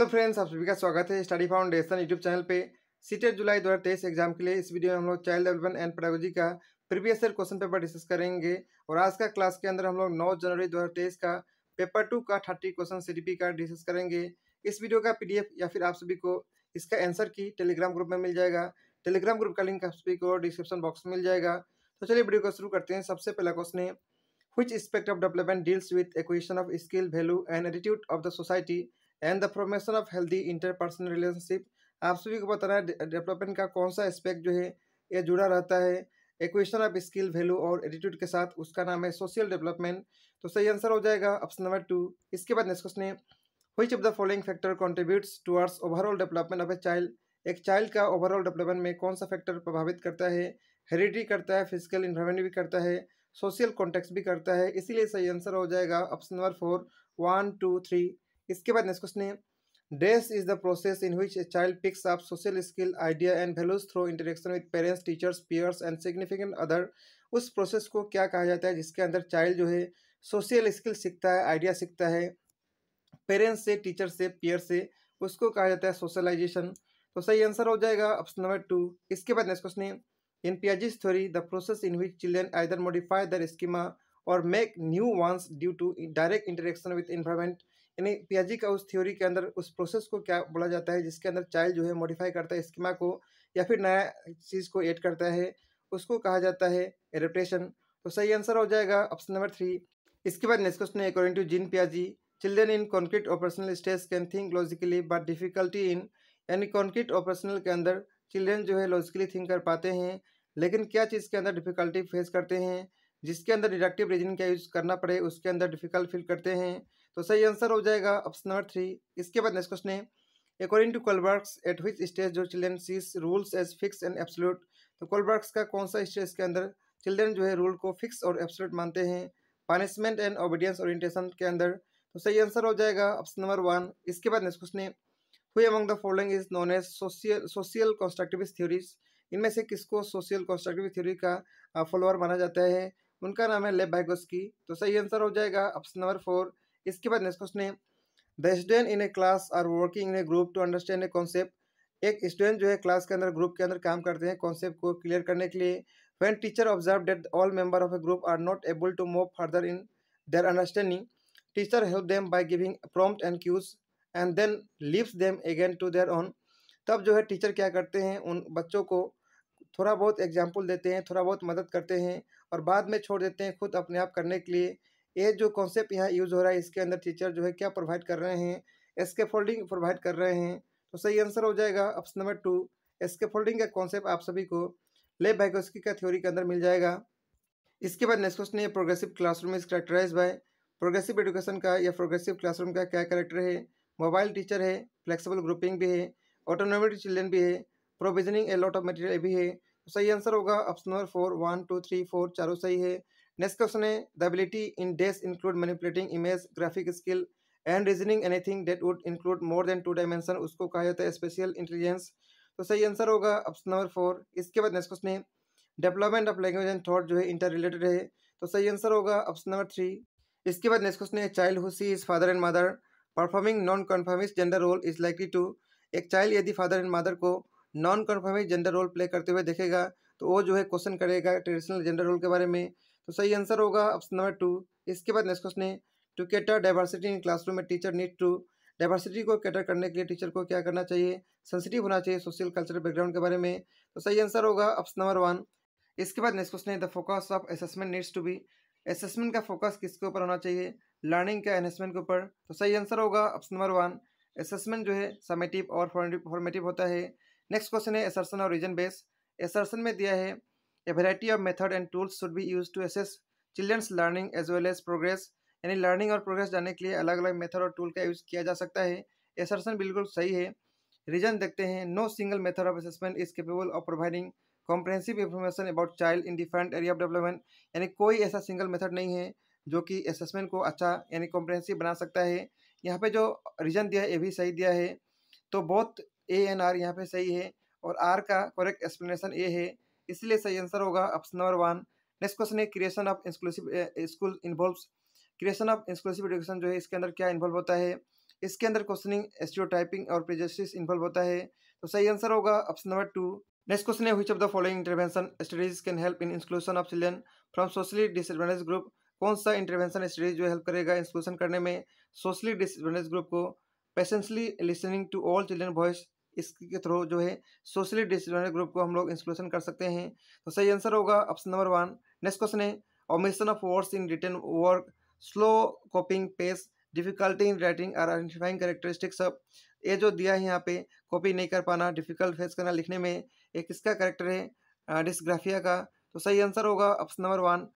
hello friends आप सभी का स्वागत है स्टडी फाउंडेशन यूट्यूब चैनल पे सीटेट जुलाई 2023 एग्जाम के लिए इस वीडियो में हम लोग चाइल्ड डेवलपमेंट एंड पेडागोजी का previous year question paper discuss करेंगे और आज का क्लास के अंदर हम लोग 9 जनवरी 2023 का पेपर टू का थर्टी क्वेश्चन सी का डिस्कस करेंगे इस वीडियो का पी या फिर आप सभी को इसका आंसर की टेलीग्राम ग्रुप में मिल जाएगा टेलीग्राम ग्रुप का लिंक आप सभी को डिस्क्रिप्शन बॉक्स में मिल जाएगा तो चलिए वीडियो को शुरू करते हैं सबसे पहला क्वेश्चन है which aspect of development deals with acquisition of skill value and attitude of the society and the formation of healthy interpersonal relationship आप सभी को बताना है डेवलपमेंट का कौन सा एस्पेक्ट जो है ये जुड़ा रहता है एक्वेशन ऑफ स्किल वैल्यू और एटीट्यूड के साथ उसका नाम है सोशल डेवलपमेंट तो सही आंसर हो जाएगा ऑप्शन नंबर टू इसके बाद नेक्स्ट क्वेश्चन है which of the following factor contributes towards overall development of a child एक चाइल्ड का ओवरऑल डेवलपमेंट में कौन सा फैक्टर प्रभावित करता है हेरिडिटी करता है फिजिकल इन्वायरमेंट भी करता है सोशल कॉन्टेक्स्ट भी करता है इसीलिए सही आंसर हो जाएगा option number four one two three इसके बाद नेक्स्ट क्वेश्चन है dress is the process in which a child picks up social skill idea and values through interaction with parents teachers peers and significant other उस process को क्या कहा जाता है जिसके अंदर चाइल्ड जो है सोशल स्किल सीखता है आइडिया सीखता है पेरेंट्स से टीचर से पियर से उसको कहा जाता है सोशलाइजेशन तो सही आंसर हो जाएगा ऑप्शन नंबर टू इसके बाद नेक्स्ट क्वेश्चन है in Piaget's theory the process in which children either modify their schema और make new ones due to direct interaction with environment यानी पियाजी का उस थ्योरी के अंदर उस प्रोसेस को क्या बोला जाता है जिसके अंदर चाइल्ड जो है मॉडिफाई करता है स्कीमा को या फिर नया चीज़ को ऐड करता है उसको कहा जाता है एडेप्टेशन तो सही आंसर हो जाएगा ऑप्शन नंबर थ्री इसके बाद नेक्स्ट क्वेश्चन है अकॉर्डिंग टू जिन पियाजी children in concrete operational stage can think logically but difficulty in यानी कॉन्क्रीट ऑपरेशनल के अंदर चिल्ड्रेन जो है लॉजिकली थिंक कर पाते हैं लेकिन क्या चीज़ के अंदर डिफिकल्टी फेस करते हैं जिसके अंदर डिडक्टिव रीजनिंग का यूज करना पड़े उसके अंदर डिफिकल्ट फील करते हैं तो सही आंसर हो जाएगा ऑप्शन नंबर थ्री इसके बाद नेक्स्ट क्वेश्चन है according to Kohlberg at which stage जो children sees rules as fixed and absolute तो कोलबर्ग्स का कौन सा स्टेज के अंदर चिल्ड्रेन जो है रूल को फिक्स और एब्सोल्यूट मानते हैं पनिशमेंट एंड ओबीडियंस ओरिएंटेशन के अंदर तो सही आंसर हो जाएगा ऑप्शन नंबर वन इसके बाद नेक्स्ट क्वेश्चन है who among the following is known as social social constructivist theories इनमें से किसको सोशियल कॉन्स्ट्रक्टिव थ्योरी का फॉलोअर माना जाता है उनका नाम है लेब भाइगोस्की तो सही आंसर हो जाएगा ऑप्शन नंबर फोर इसके बाद नेक्स्ट क्वेश्चन है the student in a class are working in a group to understand a concept एक स्टूडेंट जो है क्लास के अंदर ग्रुप के अंदर काम करते हैं कॉन्सेप्ट को क्लियर करने के लिए when teacher observe that all member of a group are not able to move further in their understanding teacher help them by giving prompt and cues and then leaves them again to their own तब जो है teacher क्या करते हैं उन बच्चों को थोड़ा बहुत एग्जाम्पल देते हैं थोड़ा बहुत मदद करते हैं और बाद में छोड़ देते हैं खुद अपने आप करने के लिए ये जो कॉन्सेप्ट यहाँ यूज़ हो रहा है इसके अंदर टीचर जो है क्या प्रोवाइड कर रहे हैं एसके फोल्डिंग प्रोवाइड कर रहे हैं तो सही आंसर हो जाएगा option number two scaffolding का कॉन्सेप्ट आप सभी को ले बैकोस्की का थ्योरी के अंदर मिल जाएगा इसके बाद नेक्स्ट क्वेश्चन है progressive classroom is characterise by progressive education का या प्रोग्रेसिव क्लासरूम का क्या करेक्टर है मोबाइल टीचर है फ्लेक्सिबल ग्रुपिंग भी है ऑटोनोमेटिक चिल्ड्रेन भी है provisioning a lot of material भी है सही आंसर होगा option number four one two three four चारों सही है नेक्स्ट क्वेश्चन है the ability in this include manipulating image graphic skill and reasoning anything that would include more than two dimension उसको कहा जाता है स्पेशल इंटेलिजेंस तो सही आंसर होगा ऑप्शन नंबर फोर इसके बाद नेक्स्ट क्वेश्चन है development of language and thought जो है इंटर रिलेटेड है तो सही आंसर होगा ऑप्शन नंबर थ्री इसके बाद नेक्स्ट क्वेश्चन है child who see is father and mother performing non conformist gender role is likely to एक चाइल्ड यदि फादर एंड मदर को non conforming gender role play करते हुए देखेगा तो वो जो है क्वेश्चन करेगा ट्रेडिशनल जेंडर रोल के बारे में तो सही आंसर होगा ऑप्शन नंबर टू इसके बाद नेक्स्ट क्वेश्चन है to cater diversity in classroom में टीचर नीड टू डाइवर्सिटी को कैटर करने के लिए टीचर को क्या करना चाहिए सेंसिटिव होना चाहिए सोशल कल्चर बैकग्राउंड के बारे में तो सही आंसर होगा ऑप्शन नंबर वन इसके बाद नेक्स्ट क्वेश्चन है the focus of assessment needs to be assessment का फोकस किसके ऊपर होना चाहिए लर्निंग का एनहेंसमेंट के ऊपर तो सही आंसर होगा ऑप्शन नंबर वन असेसमेंट जो है समेटिव और फॉर्मेटिव होता है नेक्स्ट क्वेश्चन है एसर्सन और रीजन बेस एसर्सन में दिया है a variety of method and tools should be use to assess children's learning as well as progress यानी लर्निंग और प्रोग्रेस जानने के लिए अलग अलग मेथड और टूल का यूज़ किया जा सकता है एसर्सन बिल्कुल सही है रीजन देखते हैं no single method of assessment is capable of providing comprehensive information about child in different area of development यानी कोई ऐसा सिंगल मेथड नहीं है जो कि असेसमेंट को अच्छा यानी कॉम्प्रहेंसिव बना सकता है यहाँ पे जो रीजन दिया है ये भी सही दिया है तो बहुत ए एन आर यहाँ पे सही है और आर का करेक्ट एक्सप्लेनेशन ए है इसलिए सही आंसर होगा option number one next question है creation of inclusive school involve creation of inclusive education जो है इसके अंदर क्या इन्वॉल्व होता है इसके अंदर क्वेश्चनिंग एस्टियोटाइपिंग और प्रेजस्टिस इन्वॉल्व होता है तो सही आंसर होगा option number two next question है which of the following intervention studies can help in inclusion of children from socially disadvantage group कौन सा इंटरवेंशन स्टडीज जो हेल्प करेगा इंक्लूसन करने में सोशली डिसएडवांटेज ग्रुप को patiently listening to all children voice इसके through जो है सोशली डिसिप्लिनरी ग्रुप को हम लोग इंस्टॉलेशन कर सकते हैं तो सही आंसर होगा option number one next question है omission of words in return work slow copying pace difficulty in writing और आइडेंटिफाइंग करेक्टरिस्टिक्स ऑफ ये जो दिया है यहाँ पे कॉपी नहीं कर पाना डिफिकल्ट फेस करना लिखने में एक किसका करेक्टर है डिस्ग्राफिया का तो सही आंसर होगा ऑप्शन नंबर वन